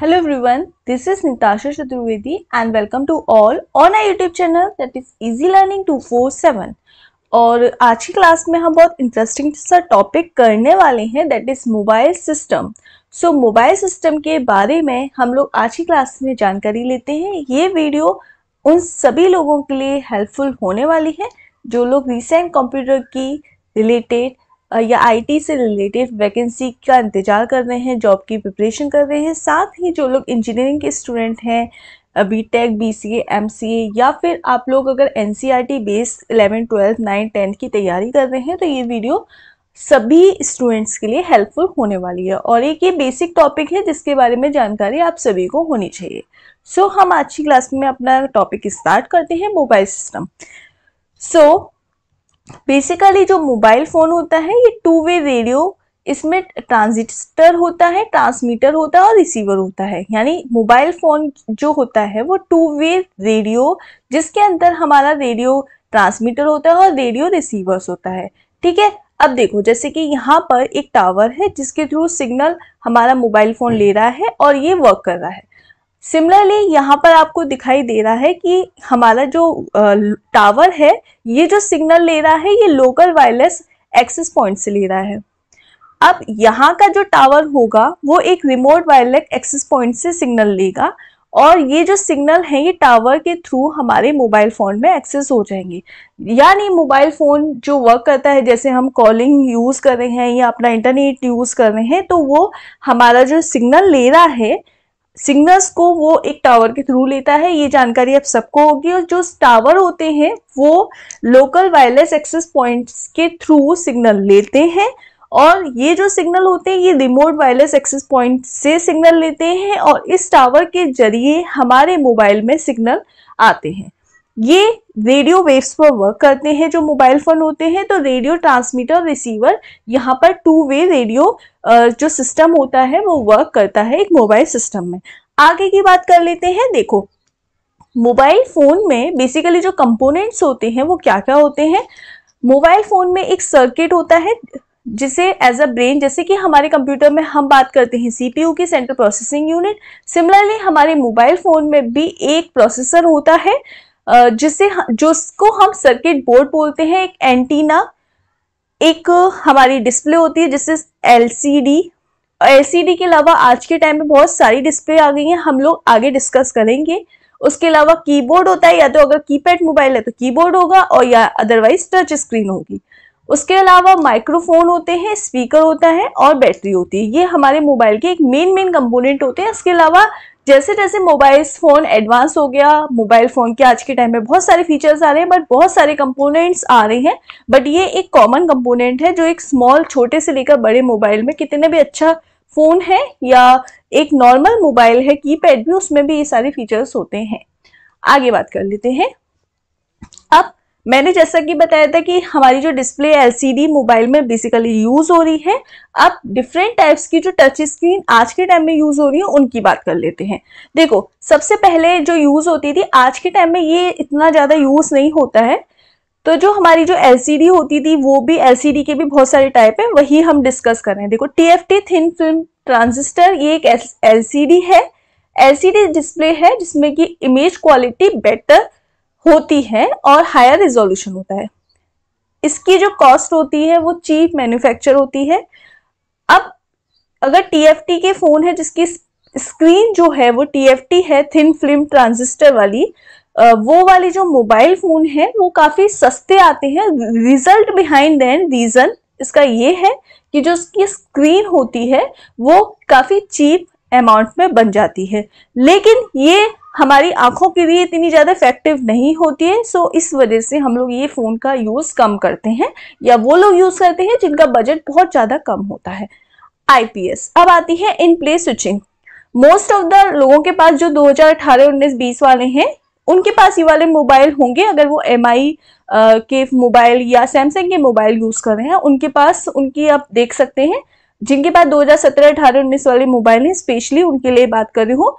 Hello this is Nitasha Chaturvedi and welcome to all on I YouTube channel that is easy learning two four seven और आज की class में हम बहुत interesting सा टॉपिक करने वाले हैं that is mobile system so mobile system के बारे में हम लोग आज की क्लास में जानकारी लेते हैं ये वीडियो उन सभी लोगों के लिए हेल्पफुल होने वाली है जो लोग रिसेंट कंप्यूटर की रिलेटेड या आईटी से रिलेटेड वैकेंसी का इंतज़ार कर रहे हैं जॉब की प्रिपरेशन कर रहे हैं साथ ही जो लोग इंजीनियरिंग के स्टूडेंट हैं B tech B C M C A या फिर आप लोग अगर N C R T based eleven twelfth nine tenth की तैयारी कर रहे हैं तो ये वीडियो सभी स्टूडेंट्स के लिए हेल्पफुल होने वाली है और एक ये बेसिक टॉपिक है जिसके बारे में जानकारी आप सभी को होनी चाहिए सो so, हम आज की क्लास में अपना टॉपिक स्टार्ट करते हैं mobile system so so, basically जो मोबाइल फ़ोन होता है ये टू वे रेडियो इसमें ट्रांजिस्टर होता है ट्रांसमीटर होता है और रिसीवर होता है यानी मोबाइल फ़ोन जो होता है वो टू वे रेडियो जिसके अंदर हमारा रेडियो ट्रांसमीटर होता है और रेडियो रिसीवर्स होता है ठीक है अब देखो जैसे कि यहाँ पर एक टावर है जिसके थ्रू सिग्नल हमारा मोबाइल फ़ोन ले रहा है और ये वर्क कर रहा है सिमिलरली यहाँ पर आपको दिखाई दे रहा है कि हमारा जो टावर है ये जो सिग्नल ले रहा है ये लोकल वायरलेस एक्सेस पॉइंट से ले रहा है अब यहाँ का जो टावर होगा वो एक रिमोट वायरलेस एक्सेस पॉइंट से सिग्नल लेगा और ये जो सिग्नल है ये टावर के थ्रू हमारे मोबाइल फ़ोन में एक्सेस हो जाएंगे यानी मोबाइल फ़ोन जो वर्क करता है जैसे हम कॉलिंग यूज़ कर रहे हैं या अपना इंटरनेट यूज़ कर रहे हैं तो वो हमारा जो सिग्नल ले रहा है सिग्नल्स को वो एक टावर के थ्रू लेता है ये जानकारी आप सबको होगी और जो टावर होते हैं वो लोकल वायरलेस एक्सेस पॉइंट्स के थ्रू सिग्नल लेते हैं और ये जो सिग्नल होते हैं ये रिमोट वायरलेस एक्सेस पॉइंट से सिग्नल लेते हैं और इस टावर के जरिए हमारे मोबाइल में सिग्नल आते हैं ये रेडियो वेव्स पर वर्क करते हैं जो मोबाइल फोन होते हैं तो रेडियो ट्रांसमीटर रिसीवर यहाँ पर टू वे रेडियो जो सिस्टम होता है वो वर्क करता है एक मोबाइल सिस्टम में आगे की बात कर लेते हैं देखो मोबाइल फोन में बेसिकली जो कंपोनेंट्स होते हैं वो क्या क्या होते हैं मोबाइल फोन में एक सर्किट होता है जिसे एज अ ब्रेन जैसे कि हमारे कंप्यूटर में हम बात करते हैं सीपीयू की सेंट्रल प्रोसेसिंग यूनिट सिमिलरली हमारे मोबाइल फोन में भी एक प्रोसेसर होता है जिसे जिसको हम सर्किट बोर्ड बोलते हैं एक एंटीना एक हमारी डिस्प्ले होती है जिसे एलसीडी एलसीडी के अलावा आज के टाइम में बहुत सारी डिस्प्ले आ गई हैं हम लोग आगे डिस्कस करेंगे उसके अलावा कीबोर्ड होता है या तो अगर कीपैड मोबाइल है तो कीबोर्ड होगा और या अदरवाइज टच स्क्रीन होगी उसके अलावा माइक्रोफोन होते हैं स्पीकर होता है और बैटरी होती है ये हमारे मोबाइल के एक मेन मेन कंपोनेंट होते हैं इसके अलावा जैसे जैसे मोबाइल फ़ोन एडवांस हो गया मोबाइल फ़ोन के आज के टाइम में बहुत सारे फीचर्स आ रहे हैं बट बहुत सारे कंपोनेंट्स आ रहे हैं बट ये एक कॉमन कंपोनेंट है जो एक स्मॉल छोटे से लेकर बड़े मोबाइल में कितने भी अच्छा फ़ोन है या एक नॉर्मल मोबाइल है कीपैड भी उसमें भी ये सारे फीचर्स होते हैं आगे बात कर लेते हैं अब मैंने जैसा कि बताया था कि हमारी जो डिस्प्ले एलसीडी मोबाइल में बेसिकली यूज़ हो रही है अब डिफरेंट टाइप्स की जो टच स्क्रीन आज के टाइम में यूज़ हो रही है उनकी बात कर लेते हैं देखो सबसे पहले जो यूज़ होती थी आज के टाइम में ये इतना ज़्यादा यूज़ नहीं होता है तो जो हमारी जो एलसीडी होती थी वो भी एलसीडी के भी बहुत सारे टाइप है वही हम डिस्कस कर रहे हैं देखो टीएफटी थिन फिल्म ट्रांजिस्टर ये एक एलसीडी है एलसीडी डिस्प्ले है जिसमें कि इमेज क्वालिटी बेटर होती है और हायर रिजोल्यूशन होता है इसकी जो कॉस्ट होती है वो चीप मैन्युफैक्चर होती है अब अगर टीएफटी के फोन है जिसकी स्क्रीन जो है वो टीएफटी है थिन फिल्म ट्रांजिस्टर वाली वो वाले जो मोबाइल फोन है वो काफी सस्ते आते हैं रिजल्ट बिहाइंड देन रीजन इसका ये है कि जो उसकी स्क्रीन होती है वो काफी चीप अमाउंट में बन जाती है लेकिन ये हमारी आंखों के लिए इतनी ज़्यादा इफेक्टिव नहीं होती है सो इस वजह से हम लोग ये फ़ोन का यूज़ कम करते हैं या वो लोग यूज़ करते हैं जिनका बजट बहुत ज़्यादा कम होता है आईपीएस अब आती है in plane switching most of the लोगों के पास जो 2018, 19, 20 वाले हैं उनके पास ये वाले मोबाइल होंगे अगर वो एम आई के मोबाइल या सैमसंग के मोबाइल यूज़ कर रहे हैं उनके पास उनकी आप देख सकते हैं जिनके पास 2017 अठारह उन्नीस वाले मोबाइल हैं स्पेशली उनके लिए बात कर रही हूँ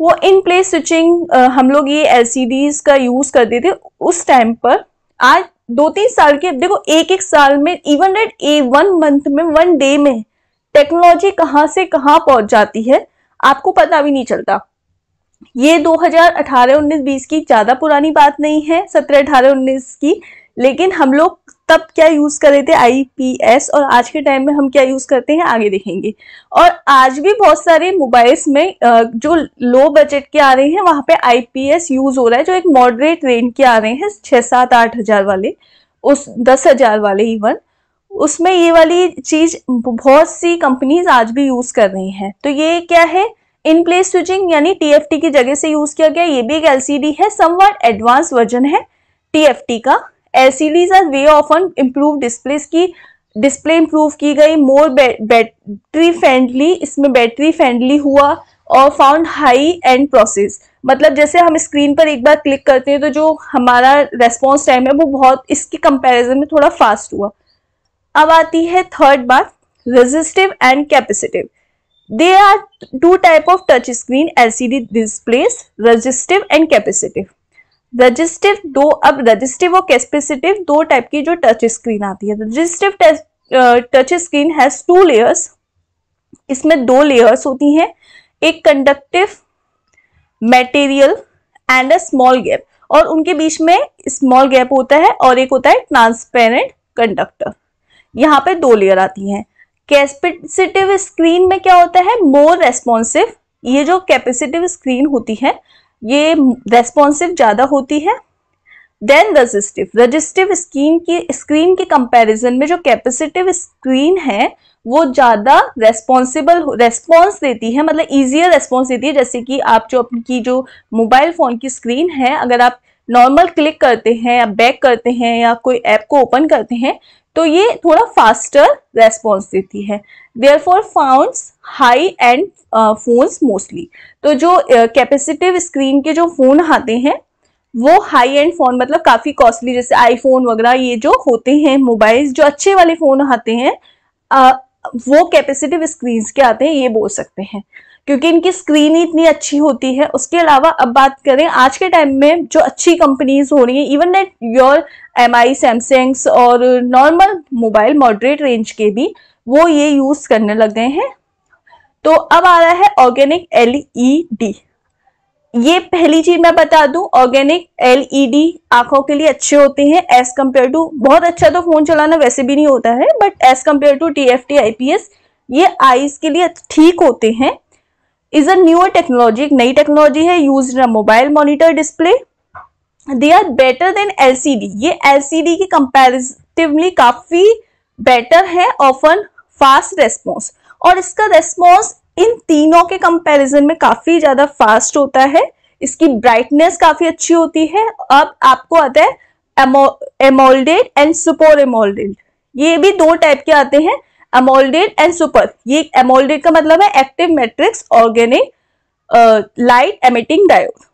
वो इन प्ले स्विचिंग हम लोग ये एल का यूज करते थे उस टाइम पर आज दो तीन साल के देखो एक एक साल में even that a one month में वन डे में टेक्नोलॉजी कहाँ से कहाँ पहुंच जाती है आपको पता भी नहीं चलता ये 2018, 19, 20 की ज़्यादा पुरानी बात नहीं है 17, 18, 19 की लेकिन हम लोग तब क्या यूज़ कर रहे थे आईपीएस और आज के टाइम में हम क्या यूज़ करते हैं आगे देखेंगे और आज भी बहुत सारे मोबाइल्स में जो लो बजट के आ रहे हैं वहां पे आईपीएस यूज़ हो रहा है जो एक मॉडरेट रेंज के आ रहे हैं छः सात आठ हज़ार वाले उस दस हज़ार वाले इवन उसमें ये वाली चीज़ बहुत सी कंपनीज आज भी यूज़ कर रही हैं तो ये क्या है इन प्लेस स्विचिंग यानी टीएफटी की जगह से यूज़ किया गया ये भी एक एलसीडी है समवट एडवांस वर्जन है टीएफटी का LCDs are way often improved displays की डिस्प्ले इम्प्रूव की गई मोर बैटरी फ्रेंडली इसमें बैटरी फ्रेंडली हुआ और फाउंड हाई एंड प्रोसेस मतलब जैसे हम स्क्रीन पर एक बार क्लिक करते हैं तो जो हमारा रेस्पॉन्स टाइम है वो बहुत इसके कंपेरिजन में थोड़ा फास्ट हुआ अब आती है थर्ड बात resistive and capacitive they are two type of touch screen L C D displays resistive and capacitive resistive दो अब रजिस्टिव और कैपेसिटिव दो टाइप की जो टच स्क्रीन आती है resistive touch screen has two layers इसमें दो लेयर्स होती हैं एक conductive material and a small gap और उनके बीच में स्मॉल गैप होता है और एक होता है ट्रांसपेरेंट कंडक्टर यहाँ पे दो लेयर आती हैं कैपेसिटिव स्क्रीन में क्या होता है मोर रेस्पॉन्सिव ये जो कैपेसिटिव स्क्रीन होती है ये रेस्पॉन्सिव ज़्यादा होती है देन रजिस्टिव रजिस्टिव स्क्रीन की स्क्रीन के कंपेरिजन में जो कैपेसिटिव स्क्रीन है वो ज़्यादा रेस्पॉन्सिबल रेस्पॉन्स देती है मतलब इजियर रेस्पॉन्स देती है जैसे कि आप जो अपनी जो मोबाइल फ़ोन की स्क्रीन है अगर आप नॉर्मल क्लिक करते हैं या बैक करते हैं या कोई ऐप को ओपन करते हैं तो ये थोड़ा फास्टर रेस्पॉन्स देती है therefore founds high end phones mostly तो जो कैपेसिटिव uh, स्क्रीन के जो फ़ोन आते हैं वो हाई एंड फ़ोन मतलब काफ़ी कॉस्टली जैसे आईफोन वगैरह ये जो होते हैं मोबाइल्स जो अच्छे वाले फ़ोन आते हैं आ, वो कैपेसिटिव स्क्रीन के आते हैं ये बोल सकते हैं क्योंकि इनकी स्क्रीन ही इतनी अच्छी होती है उसके अलावा अब बात करें आज के टाइम में जो अच्छी कंपनीज हो रही हैं even at your M I Samsungs और नॉर्मल मोबाइल मॉडरेट रेंज के भी वो ये यूज़ करने लग गए हैं तो अब आ रहा है ऑर्गेनिक एल ई डी ये पहली चीज मैं बता दूं ऑर्गेनिक एलईडी e आंखों के लिए अच्छे होते हैं एज कम्पेयर टू बहुत अच्छा तो फोन चलाना वैसे भी नहीं होता है but as compare to T F T I P S ये आईज के लिए ठीक होते हैं इज अ न्यूअर टेक्नोलॉजी एक नई टेक्नोलॉजी है use in mobile monitor display they are better than LCD ये एलसीडी की कंपेरिटिवली काफी बेटर है ऑफन फास्ट रेस्पॉन्स और इसका रेस्पॉन्स इन तीनों के कंपेरिजन में काफी ज्यादा फास्ट होता है इसकी ब्राइटनेस काफी अच्छी होती है अब आपको आता है एमोल्डेड एंड सुपोर एमोल्डेड ये भी दो टाइप के आते हैं एमोल्डेड एंड सुपर ये एमोल्डेड का मतलब है active matrix organic light emitting diode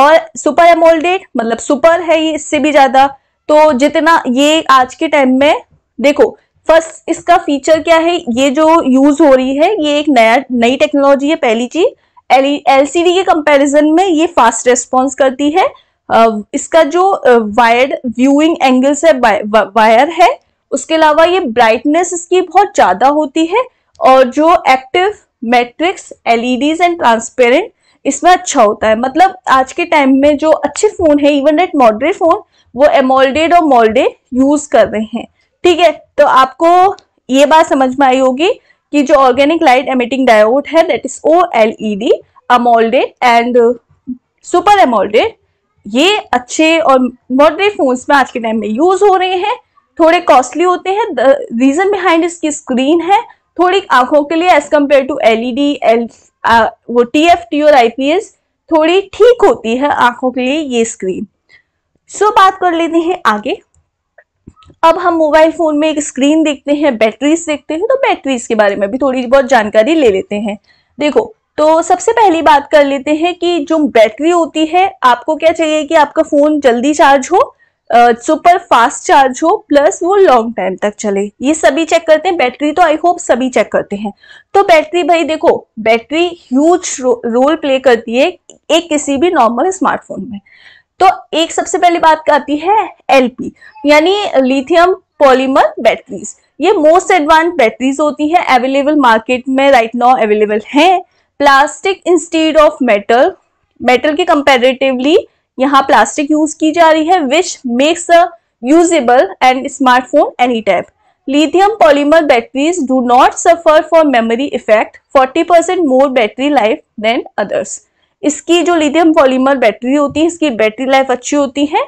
और सुपर एमोल्डेड मतलब सुपर है ये इससे भी ज्यादा तो जितना ये आज के टाइम में देखो फर्स्ट इसका फीचर क्या है ये जो यूज हो रही है ये एक नया नई टेक्नोलॉजी है पहली चीज एलसीडी e, के कंपैरिजन में ये फास्ट रिस्पॉन्स करती है uh, इसका जो वायर्ड व्यूइंग एंगल्स है वायर है उसके अलावा ये ब्राइटनेस इसकी बहुत ज़्यादा होती है और जो active matrix LEDs and transparent इसमें अच्छा होता है मतलब आज के टाइम में जो अच्छे फ़ोन है इवन एट मॉडरेट फ़ोन वो एमोल्डेड और मोल्डे यूज़ कर रहे हैं ठीक है तो आपको ये बात समझ में आई होगी कि जो ऑर्गेनिक लाइट एमिटिंग डायोड है that is O L E D AMOLED and super AMOLED ये अच्छे और मॉडरेट फोन्स में आज के टाइम में यूज़ हो रहे हैं थोड़े कॉस्टली होते हैं रीजन बिहाइंड इसकी स्क्रीन है थोड़ी आंखों के लिए as compare to LED L वो टी और आईपीएस थोड़ी ठीक होती है आंखों के लिए ये स्क्रीन सो so, बात कर लेते हैं आगे अब हम मोबाइल फोन में एक स्क्रीन देखते हैं बैटरीज देखते हैं तो बैटरीज के बारे में भी थोड़ी बहुत जानकारी ले लेते हैं देखो तो सबसे पहली बात कर लेते हैं कि जो बैटरी होती है आपको क्या चाहिए कि आपका फोन जल्दी चार्ज हो सुपर फास्ट चार्ज हो प्लस वो लॉन्ग टाइम तक चले ये सभी चेक करते हैं बैटरी तो आई होप सभी चेक करते हैं तो बैटरी भाई देखो बैटरी ह्यूज रो, रोल प्ले करती है एक किसी भी नॉर्मल स्मार्टफोन में तो एक सबसे पहली बात आती है एलपी यानी लिथियम पॉलीमर बैटरीज ये मोस्ट एडवांस बैटरीज होती हैं अवेलेबल मार्केट में राइट नाउ अवेलेबल हैं plastic instead of metal metal के कंपेरेटिवली यहाँ प्लास्टिक यूज की जा रही है which makes a and smartphone any type type. Polymer batteries do not suffer for memory effect effect 40% more battery life than others इसकी जो lithium polymer battery होती है इसकी बैटरी लाइफ अच्छी होती है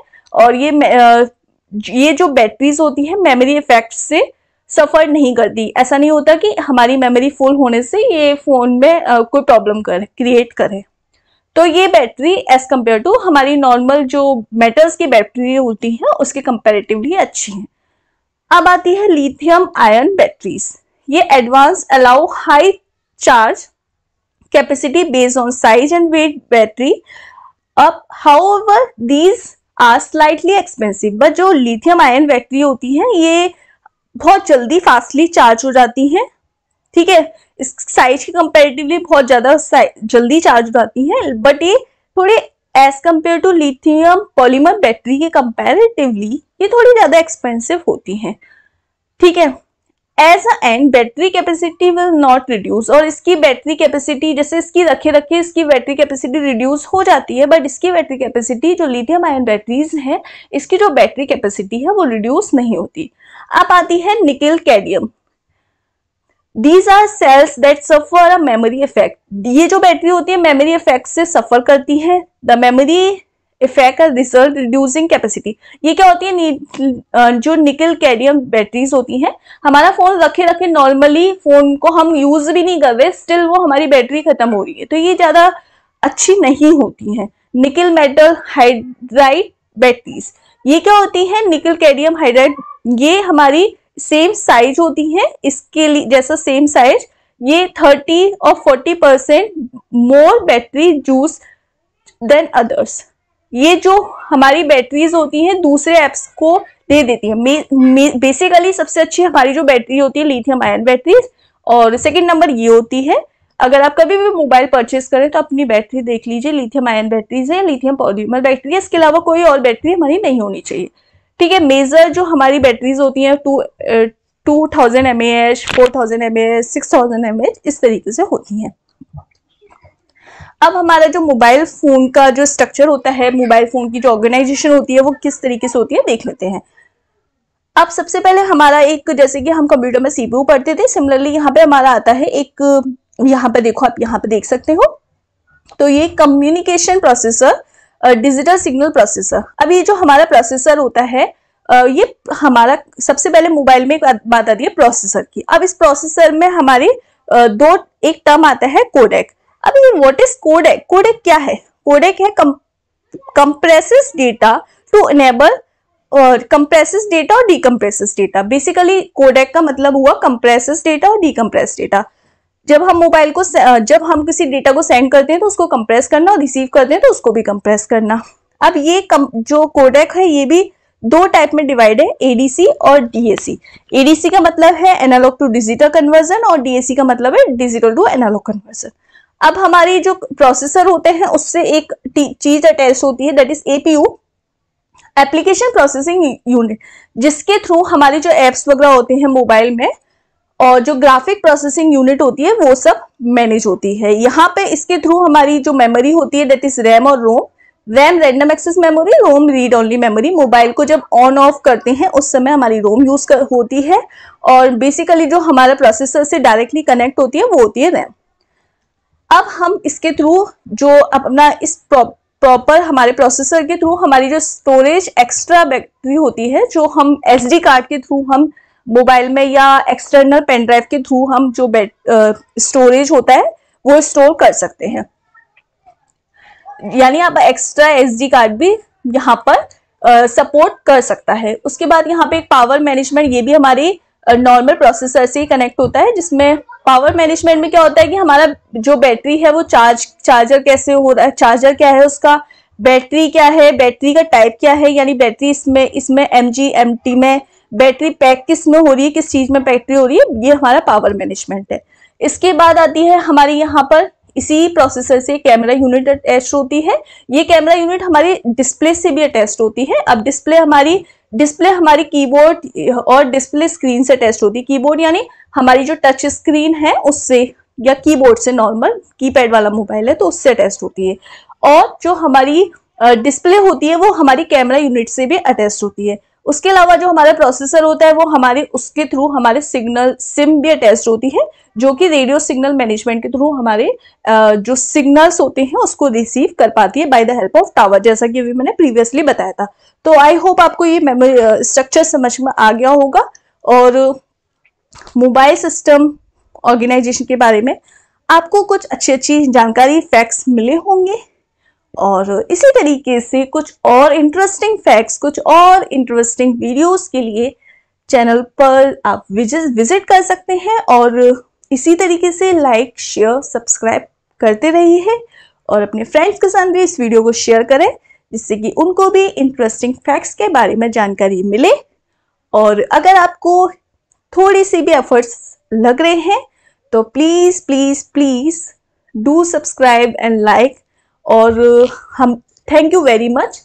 और ये ये जो बैटरीज होती है मेमोरी इफेक्ट से सफ़र नहीं करती ऐसा नहीं होता कि हमारी मेमोरी फुल होने से ये फ़ोन में कोई प्रॉब्लम कर क्रिएट करे तो ये बैटरी एज कम्पेयर टू हमारी नॉर्मल जो मेटल्स की बैटरी होती हैं उसके कंपेरेटिवली अच्छी हैं अब आती है लिथियम आयन बैटरीज ये advance allow high charge capacity based on size and weight battery अब however these are slightly expensive but जो लिथियम आयन बैटरी होती है ये बहुत जल्दी फास्टली चार्ज हो जाती है ठीक है इस साइज की कंपेरेटिवली बहुत ज़्यादा जल्दी चार्ज उठाती हैं बट ये थोड़े as compare to lithium polymer battery के कंपेरेटिवली ये थोड़ी ज़्यादा एक्सपेंसिव होती हैं ठीक है as a and battery capacity will not reduce और इसकी बैटरी कैपेसिटी जैसे इसकी रखे रखे इसकी बैटरी कैपेसिटी रिड्यूस हो जाती है बट इसकी बैटरी कैपेसिटी जो लिथियम आयन बैटरीज हैं इसकी जो बैटरी कैपेसिटी है वो रिड्यूस नहीं होती अब आती है nickel cadmium these are cells that suffer a memory effect ये जो बैटरी होती है मेमोरी इफेक्ट से सफर करती है द मेमोरी इफेक्ट का रिजल्ट रिड्यूसिंग कैपेसिटी ये क्या होती है जो निकल कैडियम बैटरीज होती हैं हमारा फ़ोन रखे रखे नॉर्मली फ़ोन को हम यूज़ भी नहीं कर रहे स्टिल वो हमारी बैटरी ख़त्म हो रही है तो ये ज़्यादा अच्छी नहीं होती हैं निकल मेटल हाइड्राइड बैटरीज ये क्या होती है निकल कैडियम हाइड्राइड ये हमारी सेम साइज होती हैं इसके लिए जैसा सेम साइज ये 30 और 40 percent more battery juice than others ये जो हमारी बैटरीज होती हैं दूसरे ऐप्स को दे देती है बेसिकली सबसे अच्छी हमारी जो बैटरी होती है लिथियम आयन बैटरीज और सेकेंड नंबर ये होती है अगर आप कभी भी मोबाइल परचेज करें तो अपनी बैटरी देख लीजिए लिथियम आयन बैटरीज है लिथियम पॉलीमर बैटरी है इसके अलावा कोई और बैटरी हमारी नहीं होनी चाहिए ठीक है मेजर जो हमारी बैटरीज होती हैं two two thousand M H four thousand M H six thousand M H इस तरीके से होती हैं अब हमारा जो मोबाइल फोन का जो स्ट्रक्चर होता है मोबाइल फोन की जो ऑर्गेनाइजेशन होती है वो किस तरीके से होती है देख लेते हैं अब सबसे पहले हमारा एक जैसे कि हम कंप्यूटर में सीपीयू पढ़ते थे सिमिलरली यहाँ पे हमारा आता है एक यहाँ पे देखो आप यहाँ पे देख सकते हो तो ये communication processor digital signal processor अब ये जो हमारा प्रोसेसर होता है ये हमारा सबसे पहले मोबाइल में एक बात आती है प्रोसेसर की अब इस प्रोसेसर में हमारी दो एक टर्म आता है कोडेक अब ये व्हाट इज कोडेक कोडेक क्या है कोडेक है कंप्रेसेस डेटा टू इनेबल और कंप्रेसेस डेटा और डीकम्प्रेसेस डेटा बेसिकली कोडेक का मतलब हुआ कंप्रेसेस डेटा और डीकम्प्रेस डेटा जब हम मोबाइल को जब हम किसी डेटा को सेंड करते हैं तो उसको कंप्रेस करना और रिसीव करते हैं तो उसको भी कंप्रेस करना अब ये कम, जो कोडेक है ये भी दो टाइप में डिवाइड है एडीसी और डीएसी एडीसी का मतलब है एनालॉग टू डिजिटल कन्वर्जन और डीएसी का मतलब है डिजिटल टू एनालॉग कन्वर्जन अब हमारे जो प्रोसेसर होते हैं उससे एक चीज अटैच होती है that is APU application processing unit जिसके थ्रू हमारे जो एप्स वगैरह होते हैं मोबाइल में और जो ग्राफिक प्रोसेसिंग यूनिट होती है वो सब मैनेज होती है यहाँ पे इसके थ्रू हमारी जो मेमोरी होती है डेट इज रैम और ROM RAM random access memory ROM read only memory mobile को जब ऑन ऑफ करते हैं उस समय हमारी रोम यूज होती है और बेसिकली जो हमारा प्रोसेसर से डायरेक्टली कनेक्ट होती है वो होती है रैम अब हम इसके थ्रू जो अपना इस प्रॉपर हमारे प्रोसेसर के थ्रू हमारी जो स्टोरेज एक्स्ट्रा बैटरी होती है जो हम एस कार्ड के थ्रू हम मोबाइल में या एक्सटर्नल पेन ड्राइव के थ्रू हम जो बेड स्टोरेज होता है वो स्टोर कर सकते हैं यानी आप एक्स्ट्रा एसडी कार्ड भी यहाँ पर सपोर्ट कर सकता है उसके बाद यहाँ पे एक पावर मैनेजमेंट ये भी हमारी नॉर्मल प्रोसेसर से ही कनेक्ट होता है जिसमें पावर मैनेजमेंट में क्या होता है कि हमारा जो बैटरी है वो चार्ज चार्जर कैसे हो रहा है चार्जर क्या है उसका बैटरी क्या है बैटरी का टाइप क्या है यानी बैटरी इसमें इसमें एम जी एम टी में बैटरी पैक किस में हो रही है किस चीज में बैटरी हो रही है ये हमारा पावर मैनेजमेंट है इसके बाद आती है हमारे यहाँ पर इसी प्रोसेसर से कैमरा यूनिट अटैच होती है ये कैमरा यूनिट हमारी डिस्प्ले से भी अटैच होती है अब डिस्प्ले हमारी डिस्प्ले हमारी कीबोर्ड और डिस्प्ले स्क्रीन से अटैच होती है कीबोर्ड यानी हमारी जो टच स्क्रीन है उससे या कीबोर्ड से नॉर्मल कीपैड वाला मोबाइल है तो उससे अटैच होती है और जो हमारी डिस्प्ले होती है वो हमारी कैमरा यूनिट से भी अटैच होती है उसके अलावा जो हमारा प्रोसेसर होता है वो हमारे उसके थ्रू हमारे सिग्नल सिम भी अटेस्ट होती है जो कि रेडियो सिग्नल मैनेजमेंट के थ्रू हमारे जो सिग्नल्स होते हैं उसको रिसीव कर पाती है by the help of tower जैसा कि अभी मैंने प्रीवियसली बताया था तो आई होप आपको ये मेमोरी स्ट्रक्चर समझ में आ गया होगा और मोबाइल सिस्टम ऑर्गेनाइजेशन के बारे में आपको कुछ अच्छी अच्छी जानकारी फैक्ट्स मिले होंगे और इसी तरीके से कुछ और इंटरेस्टिंग फैक्ट्स कुछ और इंटरेस्टिंग वीडियोस के लिए चैनल पर आप विजिट विजिट कर सकते हैं और इसी तरीके से लाइक शेयर सब्सक्राइब करते रहिए और अपने फ्रेंड्स के साथ भी इस वीडियो को शेयर करें जिससे कि उनको भी इंटरेस्टिंग फैक्ट्स के बारे में जानकारी मिले और अगर आपको थोड़ी सी भी एफर्ट्स लग रहे हैं तो please please please do subscribe and like और हम थैंक यू वेरी मच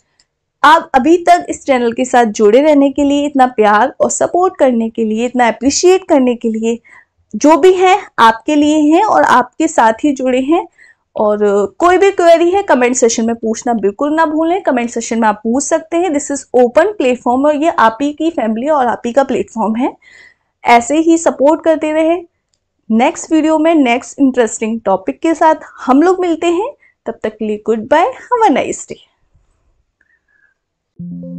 आप अभी तक इस चैनल के साथ जुड़े रहने के लिए इतना प्यार और सपोर्ट करने के लिए इतना अप्रिशिएट करने के लिए जो भी है आपके लिए हैं और आपके साथ ही जुड़े हैं और कोई भी क्वेरी है कमेंट सेशन में पूछना बिल्कुल ना भूलें कमेंट सेशन में आप पूछ सकते हैं दिस इज़ ओपन प्लेटफॉर्म और ये आप ही की फैमिली और आप ही का प्लेटफॉर्म है ऐसे ही सपोर्ट करते रहे नेक्स्ट वीडियो में नेक्स्ट इंटरेस्टिंग टॉपिक के साथ हम लोग मिलते हैं तब तक लिए goodbye have a nice day